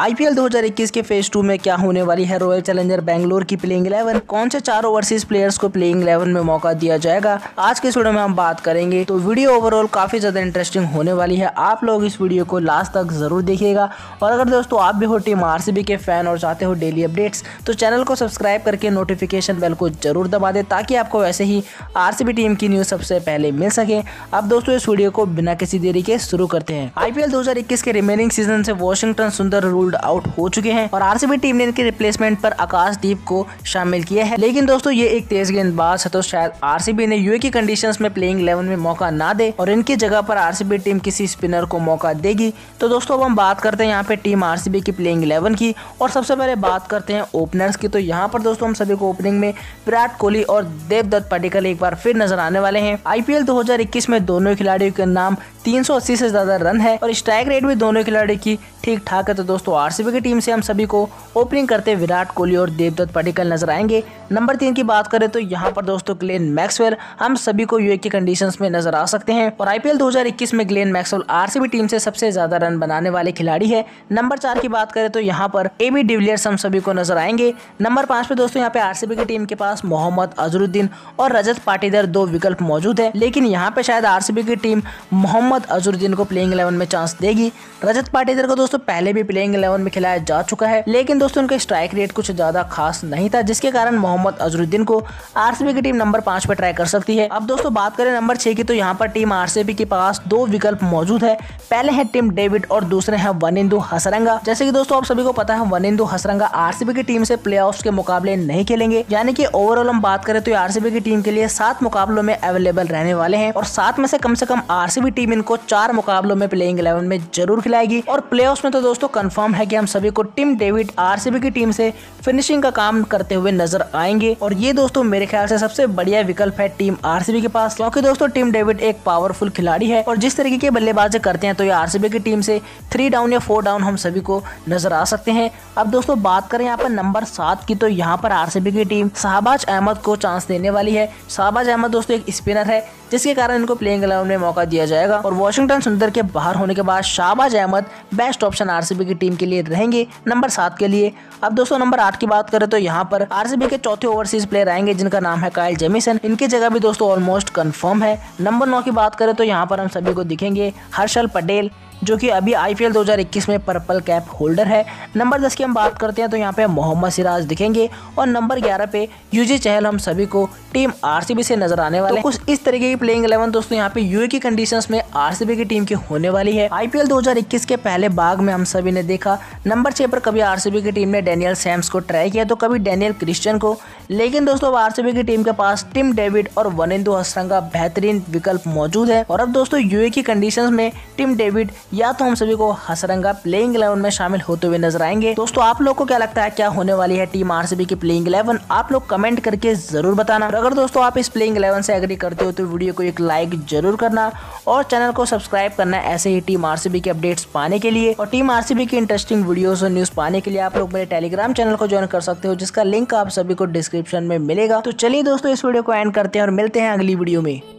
IPL 2021 के phase two में क्या होने वाली है रॉयल चैलेंजर बैंगलोर की प्लेइंग इलेवन कौन से चार ओवरसीज प्लेयर्स को प्लेइंग इलेवन में मौका दिया जाएगा आज के वीडियो में हम बात करेंगे तो वीडियो ओवरऑल काफी ज्यादा इंटरेस्टिंग होने वाली है आप लोग इस वीडियो को लास्ट तक जरूर देखिएगा और अगर दोस्तों आप भी हो टीम आर के फैन और चाहते हो डेली अपडेट्स तो चैनल को सब्सक्राइब करके नोटिफिकेशन बेल को जरूर दबा दे ताकि आपको वैसे ही आर टीम की न्यूज सबसे पहले मिल सके अब दोस्तों इस वीडियो को बिना किसी देरी के शुरू करते हैं आईपीएल दो के रिमेनिंग सीजन से Washington Sundar rule ruled out हो चुके हैं और आरसीबी टीम ने इनके रिप्लेसमेंट पर आकाशदीप को शामिल किया है लेकिन दोस्तों ये एक तेज गेंदबाज है तो शायद आरसीबी ने यूए की कंडीशन में प्लेइंग इलेवन में मौका ना दे और इनकी जगह पर आरसीबी टीम किसी स्पिनर को मौका देगी तो दोस्तों अब हम बात करते हैं यहाँ पे टीम आरसीबी की प्लेइंग इलेवन की और सबसे पहले बात करते हैं ओपनर्स की तो यहाँ पर दोस्तों हम सभी को ओपनिंग में विराट कोहली और देवदत्त पाटिकल एक बार फिर नजर आने वाले हैं आईपीएल 2021 में दोनों खिलाड़ियों के नाम 380 से ज्यादा रन है और स्ट्राइक रेट भी दोनों खिलाड़ी की ठीक ठाक है तो दोस्तों आरसीबी की टीम से हम सभी को ओपनिंग करते विराट कोहली और देवदत्त पडिकल नजर आएंगे नंबर तीन की बात करें तो यहाँ पर दोस्तों ग्लेन मैक्सवेल हम सभी को यूए की कंडीशंस में नजर आ सकते हैं और आईपीएल 2021 में ग्लेन मैक्सवेल आरसीबी टीम से सबसे ज्यादा रन बनाने वाले खिलाड़ी है नंबर चार की बात करें तो यहाँ पर एबी डिविलियर्स हम सभी को नजर आएंगे नंबर पांच पे दोस्तों यहाँ पे आरसीबी की टीम के पास मोहम्मद अजरुद्दीन और रजत पाटीदार दो विकल्प मौजूद है लेकिन यहाँ पे शायद आरसीबी की टीम मोहम्मद अजरुद्दीन को प्लेइंग इलेवन में चांस देगी रजत पाटीदार को दोस्तों पहले भी प्लेइंग इलेवन में खिलाया जा चुका है लेकिन दोस्तों उनका स्ट्राइक रेट कुछ ज्यादा खास नहीं था जिसके कारण मोहम्मद अजरुद्दीन को आरसीबी की टीम नंबर पांच पर ट्राई कर सकती है अब दोस्तों बात करें नंबर छह की तो यहाँ पर टीम आरसीबी के पास दो विकल्प मौजूद है पहले है टीम डेविड और दूसरे है वनिंदु हसरंगा जैसे की दोस्तों आप सभी को पता है वनिंदु हसरंगा आरसीबी की टीम से प्ले के मुकाबले नहीं खेलेंगे यानी कि ओवरऑल हम बात करें तो आरसीबी की टीम के लिए सात मुकाबलों में अवेलेबल रहने वाले हैं और सात में से कम से कम आरसीबी टीम इनको चार मुकाबलों में प्लेइंग इलेवन में जरूर खिलाएगी और प्ले में तो दोस्तों कंफर्म काम है कि हम सभी को टीम डेविड आरसीबी की टीम से फिनिशिंग का काम करते हुए नजर आएंगे और ये दोस्तों मेरे ख्याल से सबसे बढ़िया विकल्प है टीम आरसीबी के पास क्योंकि दोस्तों टीम डेविड एक पावरफुल खिलाड़ी है और जिस तरीके के बल्लेबाज करते हैं तो ये आरसीबी की टीम से थ्री डाउन या फोर डाउन हम सभी को नजर आ सकते हैं अब दोस्तों बात करें यहाँ पर नंबर सात की तो यहाँ पर आरसीबी की टीम शाहबाज अहमद को चांस देने वाली है शाहबाज अहमद दोस्तों एक स्पिनर है जिसके कारण इनको प्लेइंग में मौका दिया जाएगा और वॉशिंगटन सुंदर के बाहर होने के बाद Shahbaz Ahmed best option RCB की टीम के लिए रहेंगे नंबर सात के लिए अब दोस्तों नंबर आठ की बात करें तो यहाँ पर आरसीबी के चौथे ओवरसीज प्लेयर आएंगे जिनका नाम है कायल जेमिसन इनकी जगह भी दोस्तों ऑलमोस्ट कन्फर्म है नंबर नौ की बात करें तो यहाँ पर हम सभी को दिखेंगे हर्षल पटेल जो कि अभी आई 2021 में पर्पल कैप होल्डर है नंबर दस की हम बात करते हैं तो यहाँ पे मोहम्मद सिराज दिखेंगे और नंबर ग्यारह पे यूजी चहल हम सभी को टीम आरसीबी से नजर आने वाले तो कुछ इस तरीके की प्लेइंग इलेवन दोस्तों यहाँ पे यूए e की कंडीशंस में आरसीबी की टीम की होने वाली है आईपीएल 2021 के पहले बाग में हम सभी ने देखा नंबर छह पर कभी आरसीबी की टीम ने डेनियल सैम्स को ट्राई किया तो कभी डेनियल क्रिश्चियन को लेकिन दोस्तों आरसीबी की टीम के पास टिम डेविड और वनिंदु हसरंग का बेहतरीन विकल्प मौजूद है और अब दोस्तों यूए e की कंडीशन में टिम डेविड या तो हम सभी को हसरंगा प्लेइंग इलेवन में शामिल होते हुए नजर आएंगे दोस्तों आप लोग को क्या लगता है क्या होने वाली है टीम आरसीबी की प्लेइंग इलेवन आप लोग कमेंट करके जरूर बताना और अगर दोस्तों आप इस प्लेइंग इलेवन से एग्री करते हो तो वीडियो को एक लाइक जरूर करना और चैनल को सब्सक्राइब करना ऐसे ही टीम आरसीबी के अपडेट्स पाने के लिए और टीम आरसीबी की इंटरेस्टिंग वीडियोस और न्यूज पाने के लिए आप लोग मेरे टेलीग्राम चैनल को ज्वाइन कर सकते हो जिसका लिंक आप सभी को डिस्क्रिप्शन में मिलेगा तो चलिए दोस्तों इस वीडियो को एंड करते हैं और मिलते हैं अगली वीडियो में